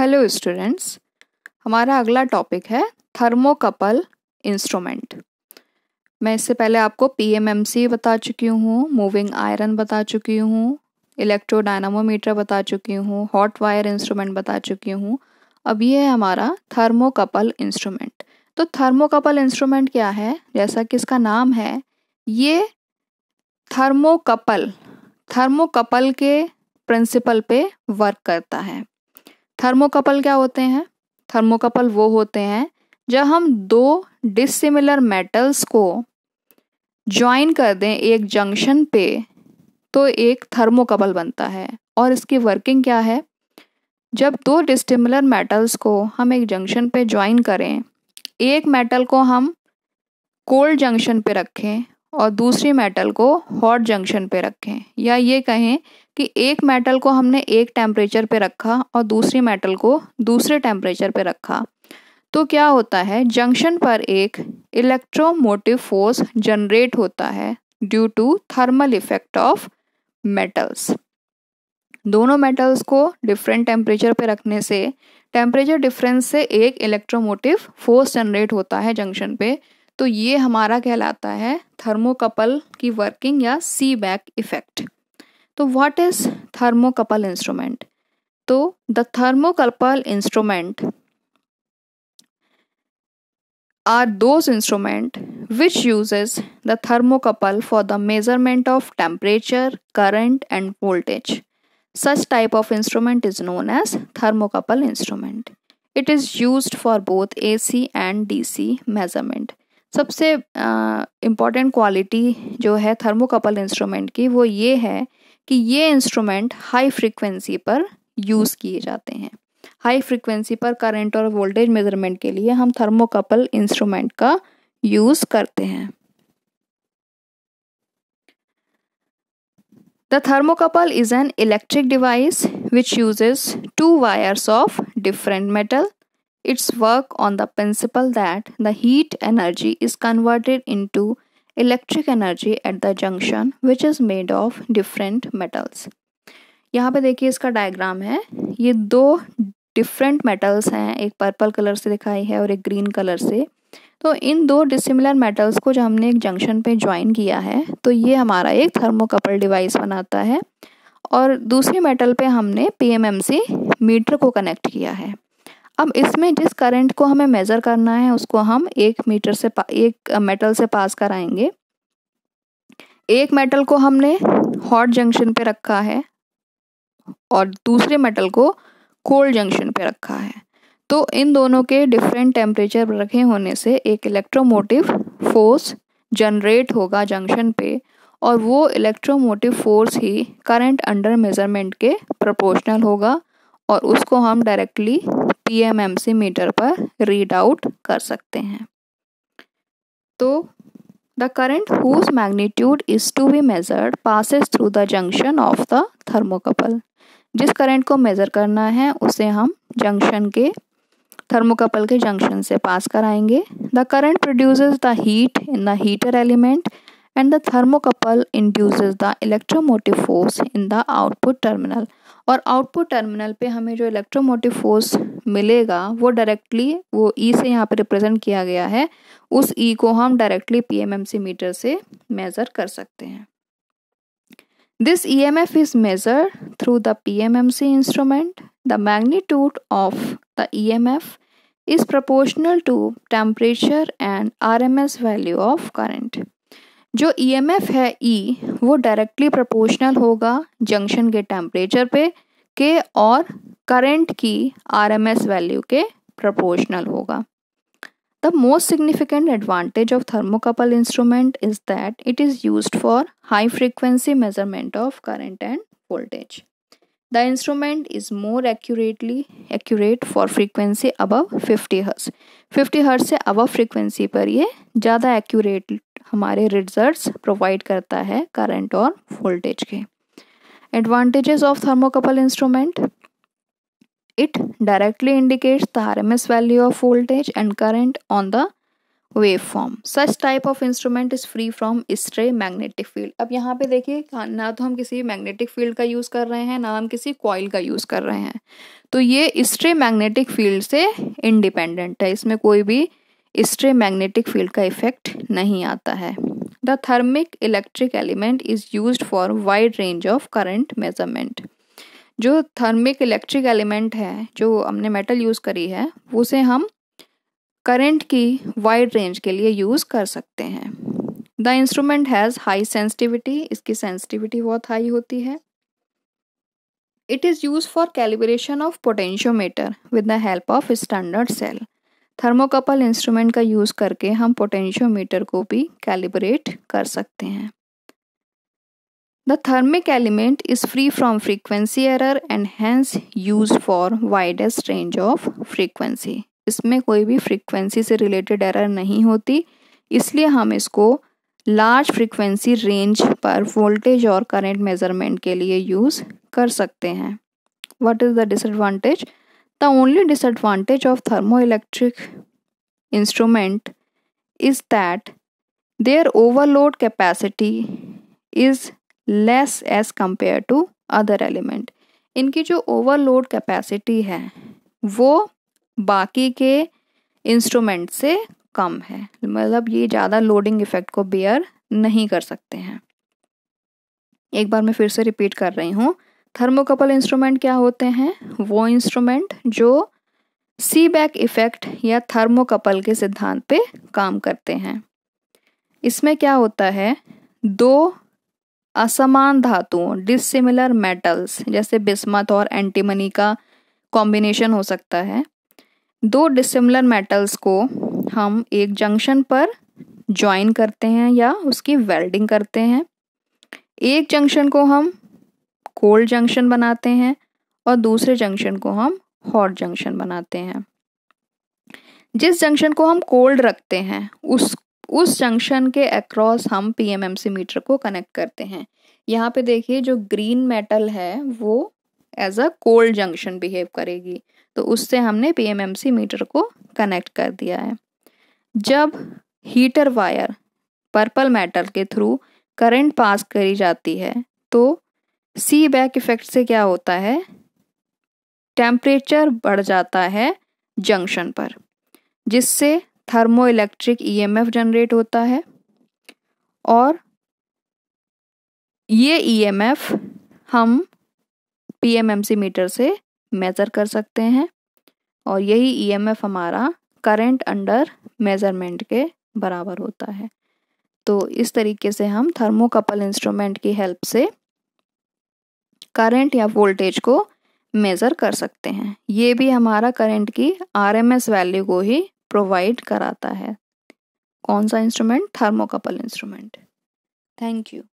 Hello students हमारा अगला topic है थर्मोकपल इंस्ट्रूमेंट मैं इससे पहले आपको पीएमएमसी बता चुकी हूँ मूविंग आयरन बता चुकी हूँ इलेक्ट्रोडाइनमोमीटर बता चुकी हूँ हॉट वायर इंस्ट्रूमेंट बता चुकी हूँ अब ये है हमारा थर्मोकपल इंस्ट्रूमेंट तो थर्मोकपल इंस्ट्रूमेंट क्या है जैसा कि इसका नाम है ये थर्मोकपल थर्मोकपल के प्रिंसिपल पे वर्क करता है थर्मोकपल क्या होते हैं थर्मोकपल वो होते हैं जब हम दो डिसिमिलर मेटल्स को ज्वाइन कर दें एक जंक्शन पे तो एक थर्मोकपल बनता है और इसकी वर्किंग क्या है जब दो डिस्टिमुलर मेटल्स को हम एक जंक्शन पे ज्वाइन करें एक मेटल को हम कोल्ड जंक्शन पे रखें और दूसरी मेटल को हॉट जंक्शन पे रखें या ये कहें कि एक मेटल को हमने एक टेम्परेचर पे रखा और दूसरी मेटल को दूसरे टेम्परेचर पे रखा तो क्या होता है जंक्शन पर एक इलेक्ट्रोमोटिव फोर्स जनरेट होता है due to thermal effect of metals दोनों मेटल्स को डिफरेंट टेम्परेचर पे रखने से टेम्परेचर डिफरेंस से एक इलेक्ट्रोमोटिव फोर्स जनरेट होता है जंक्शन पे तो ये हमारा कहलाता है थर्मोकपल की वर्किंग या सी बैक इफेक्ट तो व्हाट इज थर्मोकपल इंस्ट्रूमेंट तो the thermocouple instrument are those instrument which uses the thermocouple for the measurement of temperature current and voltage such type of instrument is known as thermocouple instrument it is use for both A C and D C measurement सबसे important quality जो है thermocouple instrument की वो ये है कि ये instrument high frequency पर यूज़ किए जाते हैं हाई फ्रिक्वेंसी पर करंट और वोल्टेज मेजरमेंट के लिए हम थर्मोकपल इंस्ट्रूमेंट का यूज़ करते हैं the thermocouple is an electric device which uses two wires of different metal its work on the principle that the heat energy is converted into electric energy at the junction which is made of different metals यहाँ पे देखिए इसका diagram है ये दो different metals हैं एक purple colour से दिखाई है और एक ग्रीन कलर से तो इन दो डिसिमिलर मेटल्स को जो हमने एक जंक्शन पे ज्वाइन किया है तो ये हमारा एक थर्मोकपल डिवाइस बनाता है और दूसरे मेटल पे हमने पीएमएमसी मीटर को कनेक्ट किया है अब इसमें जिस करंट को हमें मेज़र करना है उसको हम एक मीटर से एक मेटल से पास कराएंगे एक मेटल को हमने हॉट जंक्शन पे रखा है और दूसरे मेटल को कोल्ड जंक्शन पे रखा है तो इन दोनों के डिफरेंट टेम्परेचर रखे होने से एक इलेक्ट्रोमोटिव फोर्स जनरेट होगा जंक्शन पे और वो इलेक्ट्रोमोटिव फोर्स ही करंट अंडर मेजरमेंट के प्रोपोर्शनल होगा और उसको हम डायरेक्टली पीएमएमसी मीटर पर रीड आउट कर सकते हैं तो the current whose magnitude is to be measured passes through the junction of the thermocouple जिस करंट को मेज़र करना है उसे हम जंक्शन के थर्मोकपल के जंक्शन से पास कराएंगे the current produce the heat in the heater element and the thermocouple induce the electromotive force in the output terminal और आउटपुट टर्मिनल पे हमें जो इलेक्ट्रोमोटिव फोर्स मिलेगा वो डायरेक्टली वो ई e से यहाँ पर रिप्रेजेंट किया गया है उस ई e को हम directly P M M C meter से मेजर कर सकते हैं this E M F is measure through the P M M C instrument the magnitude of the E M F is proportional to temperature and R M S value of current जो E M F है E e, वो directly proportional होगा junction के temperature पे के और current की RMS value के प्रोपोर्शनल होगा the most significant advantage of thermocouple instrument is that it is use for high frequency measurement of current and voltage the instrument is more accurately accurate for frequency above fifty hertz fifty hertz से above frequency पर यह ज़्यादा accurate हमारे result provide करता है current और voltage के advantages instrument it directly indicates the R M S value of voltage and current on the wave form such type of instrument is free from stray magnetic field अब यहाँ पे देखिए हाँ, ना तो हम किसी मैग्नेटिक फील्ड का यूज़ कर रहे हैं ना हम किसी कॉइल का यूज़ कर रहे हैं तो ये स्ट्रे मैग्नेटिक फील्ड से इंडिपेंडेंट है इसमें कोई भी स्ट्रे मैग्नेटिक फील्ड का इफेक्ट नहीं आता है the thermic electric element is use for wide range of current measurement जो थर्मिक इलेक्ट्रिक एलिमेंट है जो हमने मेटल यूज़ करी है उसे हम करंट की वाइड रेंज के लिए यूज़ कर सकते हैं the instrument has high sensitivity इसकी सेंसिटिविटी बहुत हाई होती है it is use for calibration of potentiometer with the help of standard cell thermocouple instrument का यूज़ करके हम पोटेंशियोमीटर को भी कैलिब्रेट कर सकते हैं the thermic element is free from frequency error and hence use for widest range of frequency इसमें कोई भी फ्रीक्वेंसी से रिलेटेड एरर नहीं होती इसलिए हम इसको लार्ज फ्रीक्वेंसी रेंज पर वोल्टेज और करेंट मेजरमेंट के लिए यूज़ कर सकते हैं what is the disadvantage The only disadvantage of thermoelectric instrument is that their overload capacity is less as compared to other element. इनकी जो overload capacity है वो बाकी के इंस्ट्रूमेंट से कम है मतलब ये ज़्यादा लोडिंग इफेक्ट को बेयर नहीं कर सकते हैं एक बार मैं फिर से रिपीट कर रही हूँ थर्मोकपल इंस्ट्रूमेंट क्या होते हैं वो इंस्ट्रूमेंट जो सी बैक इफेक्ट या थर्मोकपल के सिद्धांत पे काम करते हैं इसमें क्या होता है दो असमान धातुओं डिसिमिलर मेटल्स जैसे बिस्मत और एंटीमनी का कॉम्बिनेशन हो सकता है दो डिसिमिलर मेटल्स को हम एक जंक्शन पर ज्वाइन करते हैं या उसकी वेल्डिंग करते हैं एक जंक्शन को हम कोल्ड जंक्शन बनाते हैं और दूसरे जंक्शन को हम हॉट जंक्शन बनाते हैं जिस जंक्शन को हम कोल्ड रखते हैं उस उस जंक्शन के अक्रॉस हम पीएमएमसी मीटर को कनेक्ट करते हैं यहाँ पे देखिए जो ग्रीन मेटल है वो as a cold junction behave करेगी तो उससे हमने पीएमएमसी मीटर को कनेक्ट कर दिया है जब हीटर वायर पर्पल मेटल के थ्रू करंट पास करी जाती है तो सी बैक इफेक्ट से क्या होता है टेम्परेचर बढ़ जाता है जंक्शन पर जिससे थर्मो इलेक्ट्रिक ईएमएफ जनरेट होता है और ये ईएमएफ e हम पीएमएमसी मीटर से मेज़र कर सकते हैं और यही ईएमएफ e हमारा करंट अंडर मेज़रमेंट के बराबर होता है तो इस तरीके से हम थर्मोकपल इंस्ट्रूमेंट की हेल्प से करंट या वोल्टेज को मेज़र कर सकते हैं ये भी हमारा करंट की आरएमएस वैल्यू को ही प्रोवाइड कराता है कौन सा instrument thermocouple instrument thank you